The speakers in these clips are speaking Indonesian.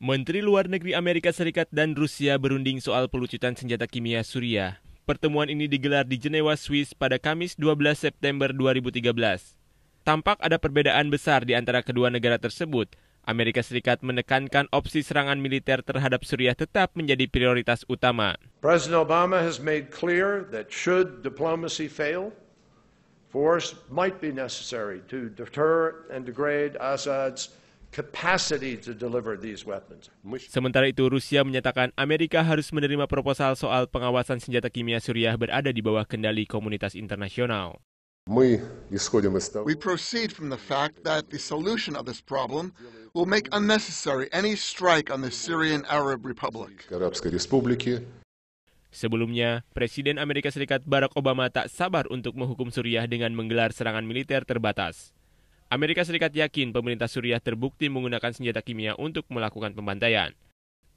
Menteri Luar Negeri Amerika Serikat dan Rusia berunding soal pelucutan senjata kimia Suriah. Pertemuan ini digelar di Jenewa, Swiss pada Kamis 12 September 2013. Tampak ada perbedaan besar di antara kedua negara tersebut. Amerika Serikat menekankan opsi serangan militer terhadap Suriah tetap menjadi prioritas utama. Presiden Obama has made clear that should diplomacy fail, force might be necessary to deter and degrade Assad's Sementara itu, Rusia menyatakan Amerika harus menerima proposal soal pengawasan senjata kimia Suriah berada di bawah kendali komunitas internasional. We proceed from the fact that the solution of this problem will make unnecessary any strike on the Syrian Arab Republic. Sebelumnya, Presiden Amerika Serikat Barack Obama tak sabar untuk menghukum Suriah dengan menggelar serangan militer terbatas. Amerika Serikat yakin pemerintah Suriah terbukti menggunakan senjata kimia untuk melakukan pembantaian.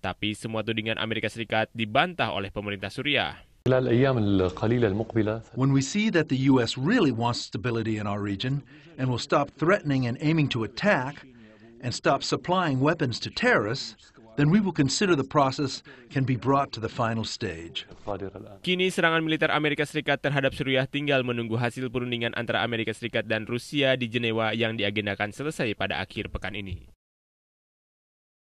Tapi semua tudingan Amerika Serikat dibantah oleh pemerintah Suriah. When we see that the U.S. really wants stability in our region and will stop threatening and aiming to attack and stop supplying weapons to terrorists, then we will consider the process can be brought to the final stage. Kini serangan militer Amerika Serikat terhadap Suriah tinggal menunggu hasil perundingan antara Amerika Serikat dan Rusia di Jenewa yang diagendakan selesai pada akhir pekan ini.